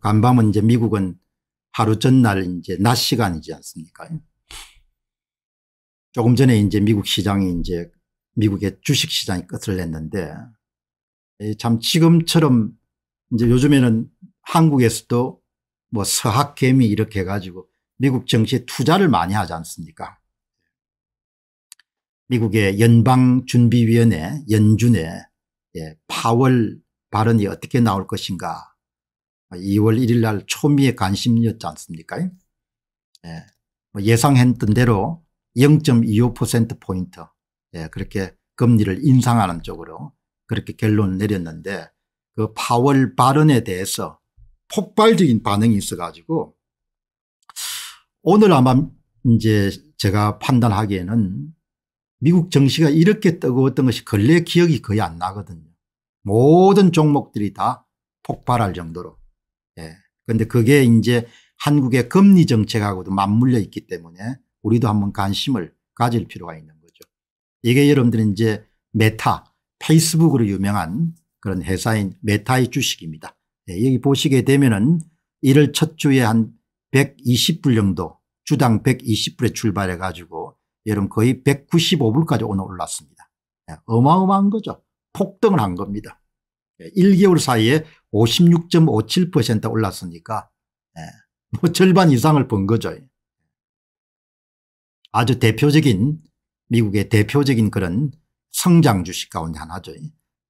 간밤은 이제 미국은 하루 전날 이제 낮 시간이지 않습니까? 조금 전에 이제 미국 시장이 이제 미국의 주식 시장이 끝을 냈는데 예, 참 지금처럼 이제 요즘에는 한국에서도 뭐 서학개미 이렇게 해가지고 미국 정치에 투자를 많이 하지 않습니까? 미국의 연방준비위원회 연준의 예, 파월 발언이 어떻게 나올 것인가 2월 아, 1일 날 초미의 관심이었지 않습니까? 예. 뭐 예상했던 대로 0.25%포인트 예, 그렇게 금리를 인상하는 쪽으로 그렇게 결론을 내렸는데 그 파월 발언에 대해서 폭발적인 반응이 있어가지고 오늘 아마 이제 제가 판단하기에는 미국 정시가 이렇게 뜨거웠던 것이 근래 기억이 거의 안 나거든요. 모든 종목들이 다 폭발할 정도로 예. 그런데 그게 이제 한국의 금리 정책하고도 맞물려 있기 때문에 우리도 한번 관심을 가질 필요가 있는 거죠. 이게 여러분들은 이제 메타 페이스북으로 유명한 그런 회사인 메타의 주식입니다. 예, 여기 보시게 되면은 이를 첫 주에 한 120불 정도 주당 120불에 출발해 가지고 여러분 거의 195불까지 오늘 올랐습니다. 예, 어마어마한 거죠. 폭등을 한 겁니다. 1개월 예, 사이에 56.57% 올랐으니까 예, 뭐 절반 이상을 번 거죠. 아주 대표적인 미국의 대표적인 그런 성장 주식 가운데 하나죠.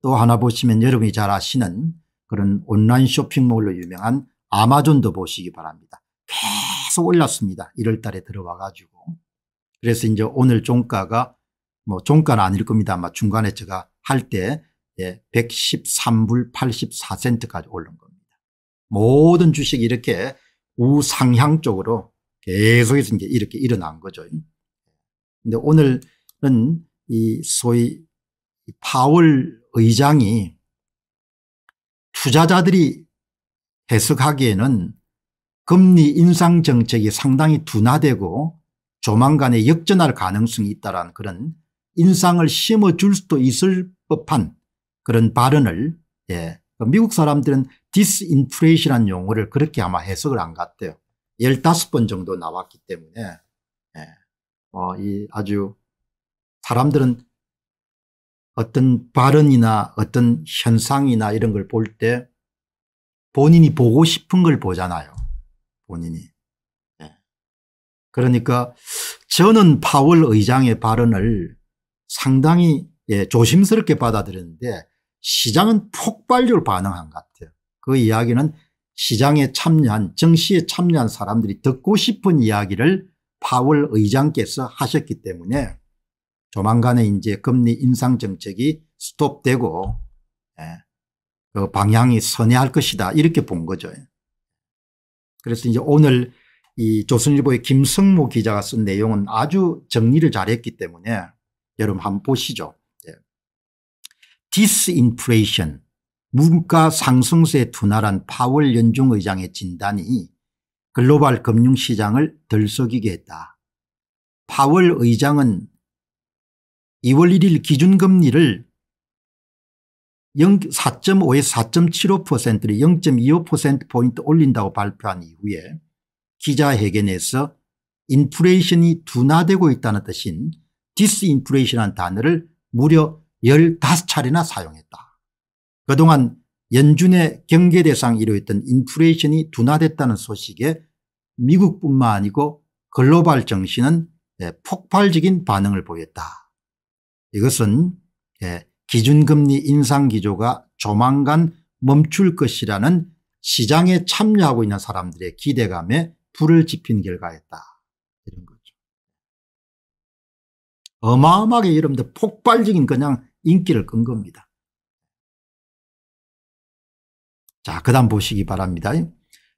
또 하나 보시면 여러분이 잘 아시는 그런 온라인 쇼핑몰로 유명한 아마존도 보시기 바랍니다. 계속 올랐습니다. 1월 달에 들어와 가지고. 그래서 이제 오늘 종가가 뭐 종가는 아닐 겁니다. 아마 중간에 제가 할때 예, 113불 84센트까지 오른 겁니다. 모든 주식이 이렇게 우상향 쪽으로 계속해서 이제 이렇게 일어난 거죠. 근데 오늘은 이 소위 파월 의장이 투자자들이 해석하기에는 금리 인상 정책이 상당히 둔화되고 조만간에 역전할 가능성이 있다라는 그런 인상을 심어줄 수도 있을 법한 그런 발언을 예. 그 미국 사람들은 디스인플레이션이라는 용어를 그렇게 아마 해석을 안 갔대요. 15번 정도 나왔기 때문에 예. 어, 이 아주 사람들은 어떤 발언이나 어떤 현상이나 이런 걸 볼 때 본인이 보고 싶은 걸 보잖아요. 본인이. 예. 그러니까 저는 파월 의장의 발언을 상당히 예, 조심스럽게 받아들였는데 시장은 폭발적으로 반응한 것 같아요. 그 이야기는 시장에 참여한 정시에 참여한 사람들이 듣고 싶은 이야기를 파월 의장께서 하셨기 때문에 조만간에 이제 금리 인상 정책이 스톱되고 예, 그 방향이 선회할 것이다 이렇게 본 거죠. 그래서 이제 오늘 이 조선일보의 김성모 기자가 쓴 내용은 아주 정리를 잘했기 때문에 여러분 한번 보시죠. 디스인플레이션 물가 상승세 둔화란 파월 연중 의장의 진단이 글로벌 금융시장을 들썩이게 했다. 파월 의장은 2월 1일 기준금리를 4.5에서 4.75%를 0.25%포인트 올린다고 발표한 이후에 기자회견에서 인플레이션이 둔화되고 있다는 뜻인 디스인플레이션이라는 단어를 무려 15차례나 사용했다. 그동안 연준의 경계 대상이로 했던 인플레이션이 둔화됐다는 소식에 미국뿐만 아니고 글로벌 정신은 예, 폭발적인 반응을 보였다. 이것은 예, 기준금리 인상 기조가 조만간 멈출 것이라는 시장에 참여하고 있는 사람들의 기대감에 불을 지핀 결과였다. 이런 거죠. 어마어마하게 여러분들 폭발적인 그냥 인기를 끈 겁니다. 자, 그 다음 보시기 바랍니다.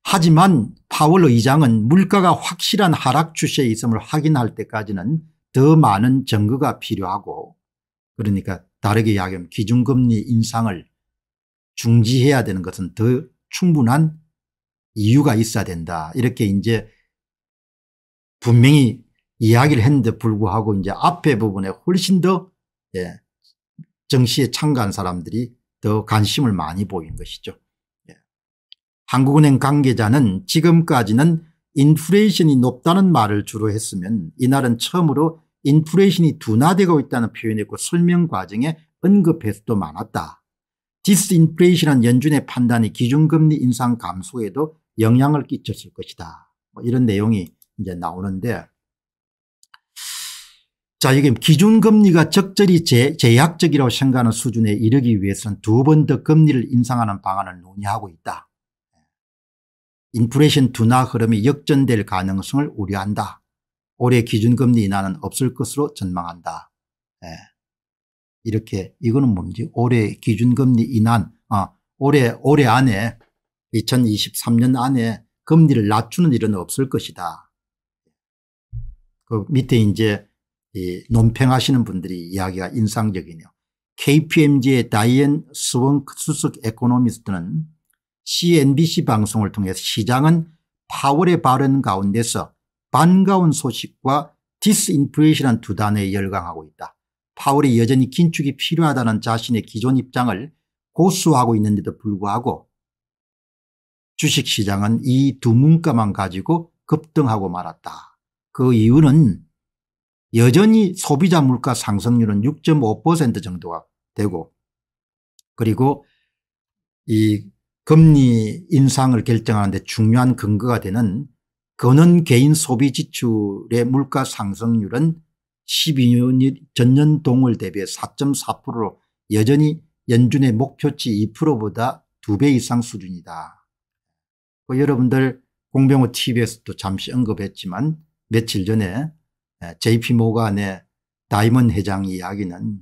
하지만 파월 의장은 물가가 확실한 하락 추세에 있음을 확인할 때까지는 더 많은 증거가 필요하고 그러니까 다르게 이야기하면 기준금리 인상을 중지해야 되는 것은 더 충분한 이유가 있어야 된다. 이렇게 이제 분명히 이야기를 했는데 불구하고 이제 앞에 부분에 훨씬 더 예, 정시에 참가한 사람들이 더 관심을 많이 보인 것이죠. 예. 한국은행 관계자는 지금까지는 인플레이션이 높다는 말을 주로 했으면 이날은 처음으로 인플레이션이 둔화되고 있다는 표현했고 그 설명 과정에 언급해서도 많았다. 디스인플레이션은 연준의 판단이 기준금리 인상 감소에도 영향을 끼쳤을 것이다. 뭐 이런 내용이 이제 나오는데 자 이게 기준금리가 적절히 제, 제약적이라고 생각하는 수준에 이르기 위해서는 두 번 더 금리를 인상하는 방안을 논의하고 있다. 인플레이션 둔화 흐름이 역전될 가능성을 우려한다. 올해 기준금리 인하는 없을 것으로 전망한다. 예. 이렇게 이거는 뭔지 올해 기준금리 인한 아, 올해 올해 안에 2023년 안에 금리를 낮추는 일은 없을 것이다. 그 밑에 이제 논평하시는 분들이 이야기가 인상적이네요. KPMG의 다이앤 스원 수석 에코노미스트는 CNBC 방송을 통해 서 시장은 파월의 발언 가운데서 반가운 소식과 디스인플레이션이두 단어에 열광하고 있다. 파월이 여전히 긴축이 필요하다는 자신의 기존 입장을 고수하고 있는데도 불구하고 주식시장은 이 두 문과만 가지고 급등하고 말았다. 그 이유는 여전히 소비자 물가 상승률은 6.5% 정도가 되고 그리고 이 금리 인상을 결정하는데 중요한 근거가 되는 거는 개인 소비 지출의 물가 상승률은 12년 전년 동월 대비 4.4%로 여전히 연준의 목표치 2%보다 2배 이상 수준이다. 뭐 여러분들 공병호 tv에서도 잠시 언급했지만 며칠 전에 JP 네, 모간의 다이먼 회장 이야기는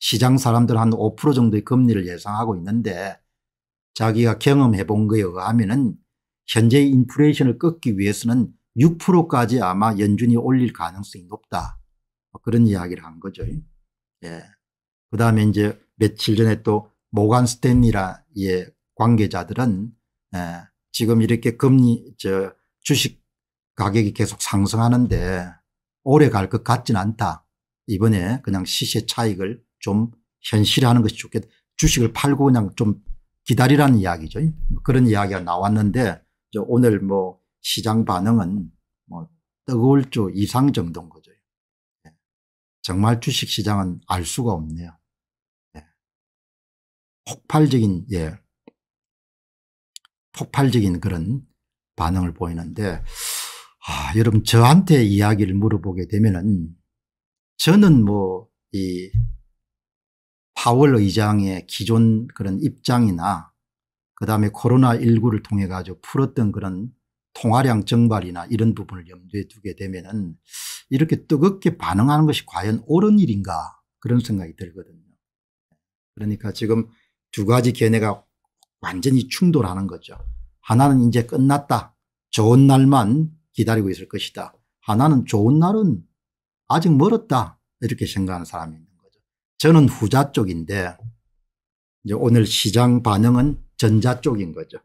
시장 사람들 한 5% 정도의 금리를 예상하고 있는데 자기가 경험해 본 거에 의하면 현재 인플레이션을 꺾기 위해서는 6%까지 아마 연준이 올릴 가능성이 높다. 뭐 그런 이야기를 한 거죠. 예. 그 다음에 이제 며칠 전에 또 모간 스탠리라의 예, 관계자들은 예. 지금 이렇게 금리, 저 주식 가격이 계속 상승하는데 오래 갈 것 같진 않다. 이번에 그냥 시세 차익을 좀 현실화하는 것이 좋겠다. 주식을 팔고 그냥 좀 기다리라는 이야기죠. 그런 이야기가 나왔는데 오늘 뭐 시장 반응은 뭐 뜨거울 줄 이상 정도인 거죠. 예. 정말 주식시장은 알 수가 없네요. 예. 폭발적인 예 폭발적인 그런 반응을 보이는데 아, 여러분 저한테 이야기를 물어보게 되면은 저는 뭐이 파월 의장의 기존 그런 입장이나 그다음에 코로나19를 통해 가지고 풀었던 그런 통화량 증발이나 이런 부분을 염두에 두게 되면은 이렇게 뜨겁게 반응하는 것이 과연 옳은 일인가 그런 생각이 들거든요. 그러니까 지금 두 가지 견해가 완전히 충돌하는 거죠. 하나는 이제 끝났다. 좋은 날만 기다리고 있을 것이다. 하나는 아, 좋은 날은 아직 멀었다 이렇게 생각하는 사람이 있는 거죠. 저는 후자 쪽인데 이제 오늘 시장 반응은 전자 쪽인 거죠.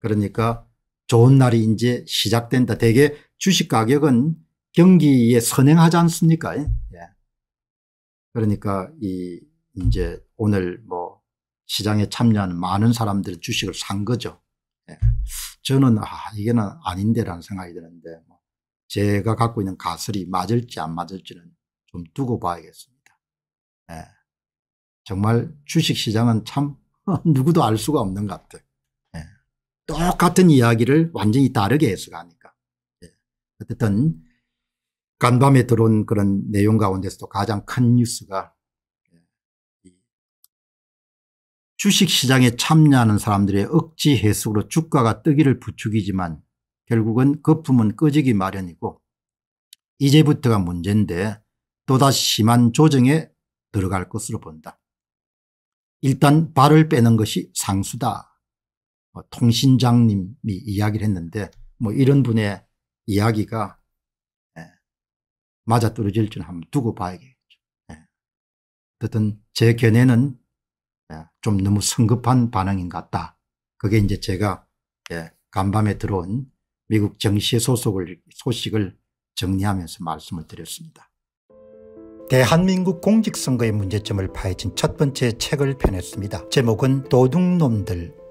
그러니까 좋은 날이 이제 시작된다. 대개 주식 가격은 경기에 선행하지 않습니까? 예. 그러니까 이 이제 오늘 뭐 시장에 참여하는 많은 사람들이 주식을 산 거죠. 저는 아, 이게는 아닌데라는 생각이 드는데 뭐 제가 갖고 있는 가설이 맞을지 안 맞을지는 좀 두고 봐야겠습니다. 네. 정말 주식시장은 참 누구도 알 수가 없는 것 같아요. 네. 똑같은 이야기를 완전히 다르게 해석하니까. 네. 어쨌든 간밤에 들어온 그런 내용 가운데서도 가장 큰 뉴스가 주식시장에 참여하는 사람들의 억지 해석으로 주가가 뜨기를 부추기지만 결국은 거품은 꺼지기 마련이고 이제부터가 문제인데 또다시 심한 조정에 들어갈 것으로 본다. 일단 발을 빼는 것이 상수다. 뭐 통신장님이 이야기를 했는데 뭐 이런 분의 이야기가 예, 맞아떨어질 줄 한번 두고 봐야겠죠. 예. 어쨌든 제 견해는 예, 좀 너무 성급한 반응인 것 같다. 그게 이제 제가 예, 간밤에 들어온 미국 정시의 소속을, 소식을 정리하면서 말씀을 드렸습니다. 대한민국 공직선거의 문제점을 파헤친 첫 번째 책을 펴냈습니다. 제목은 도둑놈들